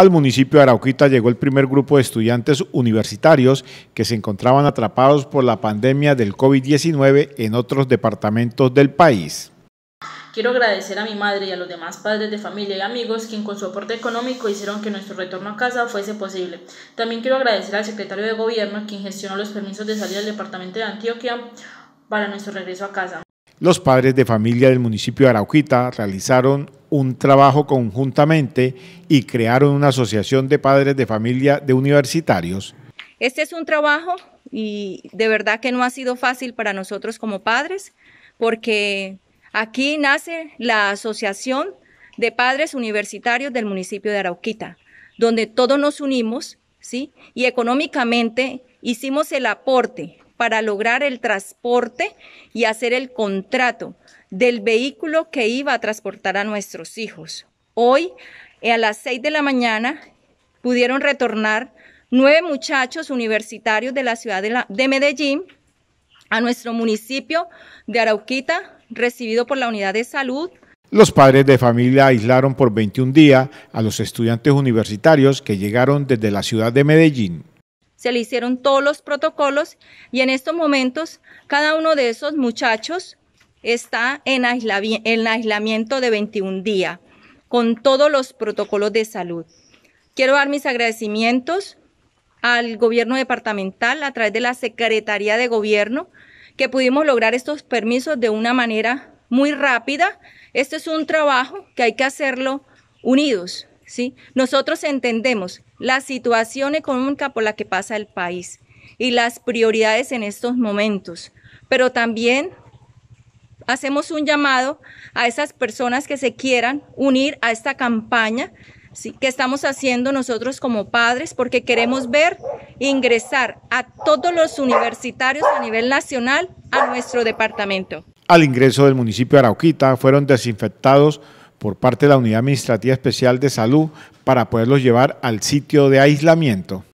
Al municipio de Arauquita llegó el primer grupo de estudiantes universitarios que se encontraban atrapados por la pandemia del COVID-19 en otros departamentos del país. Quiero agradecer a mi madre y a los demás padres de familia y amigos quien con su aporte económico hicieron que nuestro retorno a casa fuese posible. También quiero agradecer al secretario de gobierno quien gestionó los permisos de salida del departamento de Antioquia para nuestro regreso a casa. Los padres de familia del municipio de Arauquita realizaron un trabajo conjuntamente y crearon una asociación de padres de familia de universitarios. Este es un trabajo y de verdad que no ha sido fácil para nosotros como padres porque aquí nace la Asociación de Padres Universitarios del municipio de Arauquita, donde todos nos unimos, ¿sí? Y económicamente hicimos el aporte para lograr el transporte y hacer el contrato del vehículo que iba a transportar a nuestros hijos. Hoy, a las 6 de la mañana, pudieron retornar nueve muchachos universitarios de la ciudad de, de Medellín a nuestro municipio de Arauquita, recibido por la unidad de salud los padres de familia aislaron por 21 días a los estudiantes universitarios que llegaron desde la ciudad de Medellín se le hicieron todos los protocolos y en estos momentos cada uno de esos muchachos está en, aislamiento de 21 días con todos los protocolos de salud. Quiero dar mis agradecimientos al gobierno departamental a través de la Secretaría de Gobierno que pudimos lograr estos permisos de una manera muy rápida. Este es un trabajo que hay que hacerlo unidos, nosotros entendemos la situación económica por la que pasa el país y las prioridades en estos momentos, pero también hacemos un llamado a esas personas que se quieran unir a esta campaña que estamos haciendo nosotros como padres, porque queremos ver ingresar a todos los universitarios a nivel nacional a nuestro departamento. Al ingreso del municipio de Arauquita fueron desinfectados por parte de la Unidad Administrativa Especial de Salud para poderlos llevar al sitio de aislamiento?